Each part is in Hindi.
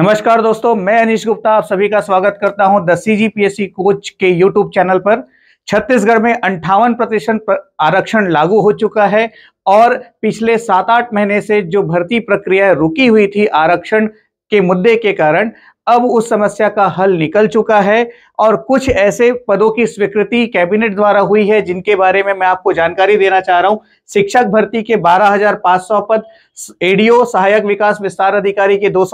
नमस्कार दोस्तों मैं अनिश गुप्ता आप सभी का स्वागत करता हूं द सीजीपीएससी कोच के यूट्यूब चैनल पर छत्तीसगढ़ में अंठावन प्रतिशत आरक्षण लागू हो चुका है और पिछले सात आठ महीने से जो भर्ती प्रक्रिया रुकी हुई थी आरक्षण के मुद्दे के कारण अब उस समस्या का हल निकल चुका है और कुछ ऐसे पदों की स्वीकृति कैबिनेट द्वारा हुई है जिनके बारे में मैं आपको जानकारी देना चाह रहा हूं शिक्षक भर्ती के 12,500 पद एडीओ सहायक विकास विस्तार अधिकारी के दो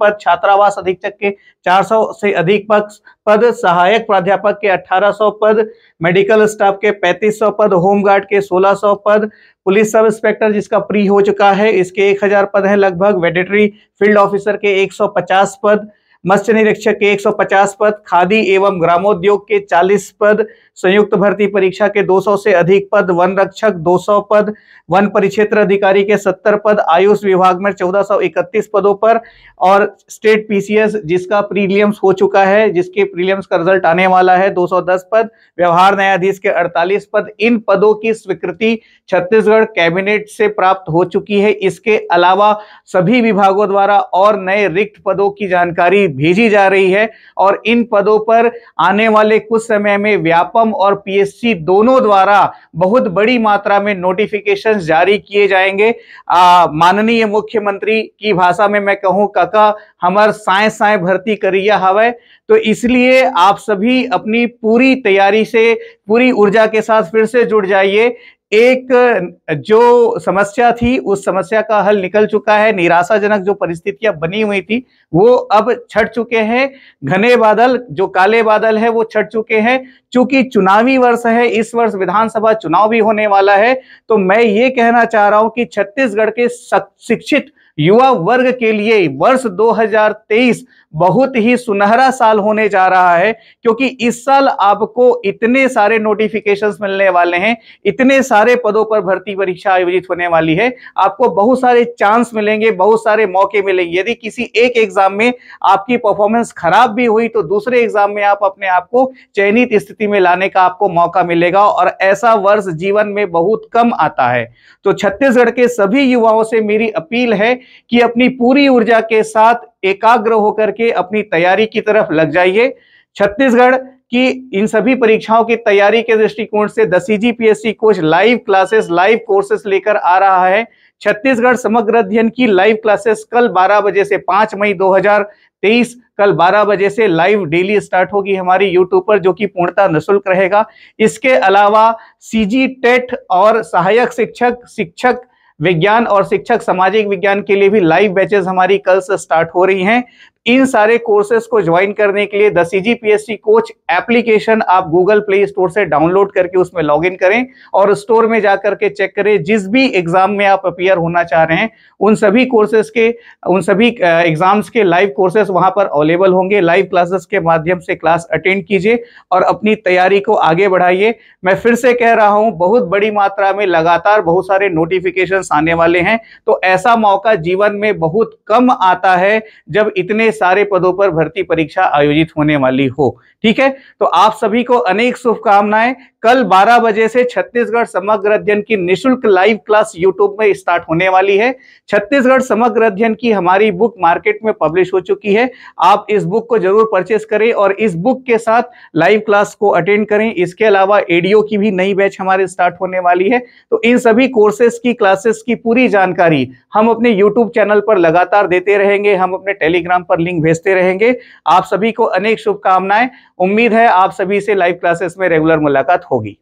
पद छात्रावास अधीक्षक के 400 से अधिक पद सहायक प्राध्यापक के 1800 पद मेडिकल स्टाफ के 3500 पद होमगार्ड के 1600 पद पुलिस सब इंस्पेक्टर जिसका प्री हो चुका है इसके 1000 पद हैं लगभग वेडेटरी फील्ड ऑफिसर के 150 पद मत्स्य निरीक्षक के 150 पद खादी एवं ग्रामोद्योग के 40 पद संयुक्त भर्ती परीक्षा के 200 से अधिक पद वन रक्षक 200 पद वन परिक्षेत्र अधिकारी के 70 पद आयुष विभाग में 1431 पदों पर और स्टेट पीसीएस जिसका प्रीलियम्स हो चुका है जिसके प्रीलियम्स का रिजल्ट आने वाला है 210 पद व्यवहार न्यायाधीश के 48 पद इन पदों की स्वीकृति छत्तीसगढ़ कैबिनेट से प्राप्त हो चुकी है इसके अलावा सभी विभागों द्वारा और नए रिक्त पदों की जानकारी भेजी जा रही है और इन पदों पर आने वाले कुछ समय में व्यापम और पीएससी दोनों द्वारा बहुत बड़ी मात्रा में नोटिफिकेशन जारी किए जाएंगे माननीय मुख्यमंत्री की भाषा में मैं कहूं काका हमार साय साय भर्ती करिया हवा तो इसलिए आप सभी अपनी पूरी तैयारी से पूरी ऊर्जा के साथ फिर से जुड़ जाइए एक जो समस्या थी उस समस्या का हल निकल चुका है निराशाजनक जो परिस्थितियां बनी हुई थी वो अब छट चुके हैं घने बादल जो काले बादल है वो छट चुके हैं चूंकि चुनावी वर्ष है इस वर्ष विधानसभा चुनाव भी होने वाला है तो मैं ये कहना चाह रहा हूं कि छत्तीसगढ़ के शिक्षित युवा वर्ग के लिए वर्ष 2023 बहुत ही सुनहरा साल होने जा रहा है क्योंकि इस साल आपको इतने सारे नोटिफिकेशंस मिलने वाले हैं इतने सारे सारे पदों पर भर्ती परीक्षा आयोजित होने वाली है आपको बहुत सारे चांस मिलेंगे बहुत सारे मौके मिलेंगे यदि किसी एक एग्जाम में आपकी परफॉर्मेंस खराब भी हुई तो दूसरे एग्जाम में आप अपने आप को चयनित स्थिति में लाने का आपको मौका मिलेगा और ऐसा वर्ष जीवन में बहुत कम आता है तो छत्तीसगढ़ के सभी युवाओं से मेरी अपील है कि अपनी पूरी ऊर्जा के साथ एकाग्र होकर के अपनी तैयारी की तरफ लग जाइए छत्तीसगढ़ कि इन सभी परीक्षाओं की तैयारी के दृष्टिकोण से the C G PSC coach live classes live courses लेकर आ रहा है छत्तीसगढ़ समग्र अध्ययन की लाइव क्लासेस कल 12 बजे से 5 मई 2023 कल 12 बजे से लाइव डेली स्टार्ट होगी हमारी यूट्यूब पर जो कि पूर्णता निःशुल्क रहेगा इसके अलावा सीजी टेट e और सहायक शिक्षक शिक्षक विज्ञान और शिक्षक सामाजिक विज्ञान के लिए भी लाइव बैचेस हमारी कल से स्टार्ट हो रही हैं इन सारे कोर्सेज को ज्वाइन करने के लिए द सी कोच एप्लीकेशन आप गूगल प्ले स्टोर से डाउनलोड करके उसमें इन करें और स्टोर में जाकर के चेक करें जिस भी एग्जाम में आप अपियर होना चाह रहे हैं उन सभी कोर्सेज के उन सभी एग्जाम्स के लाइव कोर्सेज वहां पर अवेलेबल होंगे लाइव क्लासेस के माध्यम से क्लास अटेंड कीजिए और अपनी तैयारी को आगे बढ़ाइए मैं फिर से कह रहा हूं बहुत बड़ी मात्रा में लगातार बहुत सारे नोटिफिकेशन आने वाले हैं तो ऐसा मौका जीवन में बहुत कम आता है जब इतने सारे पदों पर भर्ती परीक्षा आयोजित होने वाली हो ठीक है तो आप सभी को अनेक शुभकामनाएं कल 12 बजे से छत्तीसगढ़ समग्र अध्ययन की निशुल्क लाइव क्लास यूट्यूब में स्टार्ट होने वाली है छत्तीसगढ़ समग्र अध्ययन की हमारी बुक मार्केट में पब्लिश हो चुकी है आप इस बुक को जरूर परचेस करें और इस बुक के साथ लाइव क्लास को अटेंड करें इसके अलावा एडियो की भी नई बैच हमारे स्टार्ट होने वाली है तो इन सभी कोर्सेस की क्लासेस की पूरी जानकारी हम अपने यूट्यूब चैनल पर लगातार देते रहेंगे हम अपने टेलीग्राम पर लिंक भेजते रहेंगे आप सभी को अनेक शुभकामनाएं उम्मीद है आप सभी से लाइव क्लासेस में रेगुलर मुलाकात होगी